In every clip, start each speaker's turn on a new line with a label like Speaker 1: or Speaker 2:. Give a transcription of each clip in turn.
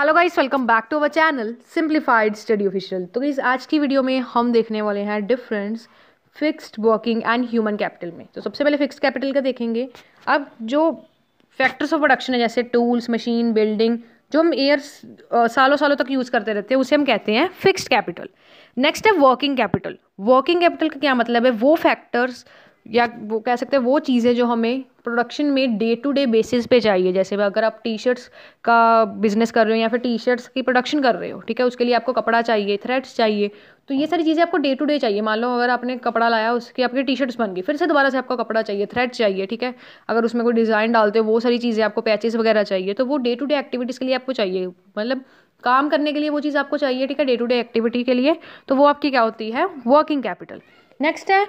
Speaker 1: hello guys welcome back to our channel simplified study official तो guys आज की video में हम देखने वाले हैं difference fixed working and human capital में तो सबसे पहले फिक्स्ड कैपिटल का देखेंगे अब जो फैक्टर्स ऑफ प्रोडक्शन है जैसे टूल्स मशीन बिल्डिंग जो हम ईयर्स सालों सालों तक यूज़ करते रहते हैं उसे हम कहते हैं फिक्स्ड कैपिटल नेक्स्ट है वर्किंग कैपिटल वर्किंग कैपिटल का क्या मतलब है वो फैक्टर्स या वो कह सकते हैं वो चीज़ें जो हमें प्रोडक्शन में डे टू डे बेसिस पे चाहिए जैसे अगर आप टी शर्ट्स का बिज़नेस कर रहे हो या फिर टी शर्ट्स की प्रोडक्शन कर रहे हो ठीक है उसके लिए आपको कपड़ा चाहिए थ्रेड्स चाहिए तो ये सारी चीज़ें आपको डे टू डे चाहिए मान लो अगर आपने कपड़ा लाया उसकी आपकी टी शर्ट्स बन गई फिर से दोबारा से आपको कपड़ा चाहिए थ्रेड्स चाहिए ठीक है अगर उसमें कोई डिज़ाइन डालते हो वो सारी चीज़ें आपको पैचेस वगैरह चाहिए तो वो डे टू डे एक्टिविटीज़ के लिए आपको चाहिए मतलब काम करने के लिए वो चीज़ आपको चाहिए ठीक है डे टू डे एक्टिविटी के लिए तो वो आपकी क्या होती है वर्किंग कैपिटल नेक्स्ट है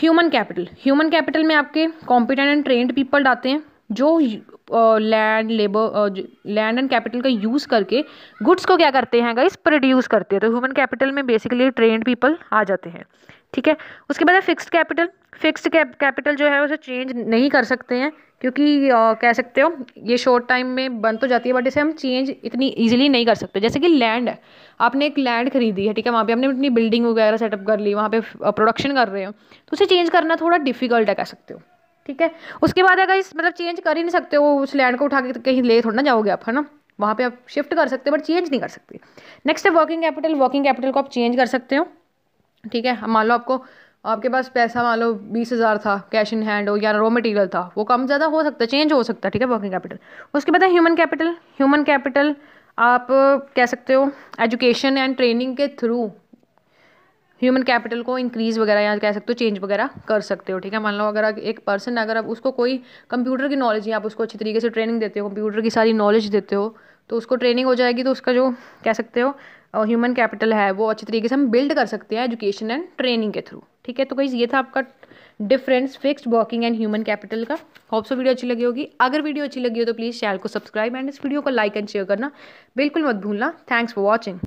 Speaker 1: ह्यूमन कैपिटल ह्यूमन कैपिटल में आपके कॉम्पिटेंट एंड ट्रेंड पीपल आते हैं जो land labour land and capital का यूज़ करके गुड्स को क्या करते हैं गाइस प्रोड्यूस करते हैं तो ह्यूमन कैपिटल में बेसिकली ट्रेंड पीपल आ जाते हैं ठीक है उसके बाद है फिक्स्ड कैपिटल फिक्स्ड कैपिटल जो है उसे चेंज नहीं कर सकते हैं क्योंकि आ, कह सकते हो ये शॉर्ट टाइम में बंद तो जाती है बट इसे हम चेंज इतनी ईजिली नहीं कर सकते जैसे कि लैंड है आपने एक लैंड खरीदी है ठीक है वहाँ पे आपने अपनी बिल्डिंग वगैरह सेटअप कर ली वहाँ पे प्रोडक्शन कर रहे हो तो उसे चेंज करना थोड़ा डिफिकल्ट है कह सकते हो ठीक है उसके बाद अगर इस मतलब चेंज कर ही नहीं सकते हो उस लैंड को उठा के कहीं ले थोड़ा ना जाओगे आप है ना वहाँ पे आप शिफ्ट कर सकते हो बट चेंज नहीं कर सकते नेक्स्ट है वर्किंग कैपिटल वर्किंग कैपिटल को आप चेंज कर सकते हो ठीक है मान लो आपको आपके पास पैसा मान लो बीस हज़ार था कैश इन हैंड हो या रॉ मटेरियल था वो कम ज़्यादा हो सकता है चेंज हो सकता है ठीक है वर्किंग कैपिटल उसके बाद है ह्यूमन कैपिटल ह्यूमन कैपिटल आप कह सकते हो एजुकेशन एंड ट्रेनिंग के थ्रू ह्यूमन कैपिटल को इंक्रीज़ वगैरह या कह सकते हो चेंज वगैरह कर सकते हो ठीक है मान लो अगर एक पर्सन अगर आप उसको कोई कंप्यूटर की नॉलेज है आप उसको अच्छी तरीके से ट्रेनिंग देते हो कंप्यूटर की सारी नॉलेज देते हो तो उसको ट्रेनिंग हो जाएगी तो उसका जो कह सकते हो ह्यूमन कैपिटल है वो अच्छे तरीके से हम बिल्ड कर सकते हैं एजुकेशन एंड ट्रेनिंग के थ्रू ठीक है तो कहीं ये था आपका difference fixed working and human capital का होप्सो वीडियो अच्छी लगी होगी अगर वीडियो अच्छी लगी हो तो प्लीज़ चैनल को सब्सक्राइब एंड इस वीडियो को लाइक एंड शेयर करना बिल्कुल मत भूलना थैंक्स फॉर वॉचिंग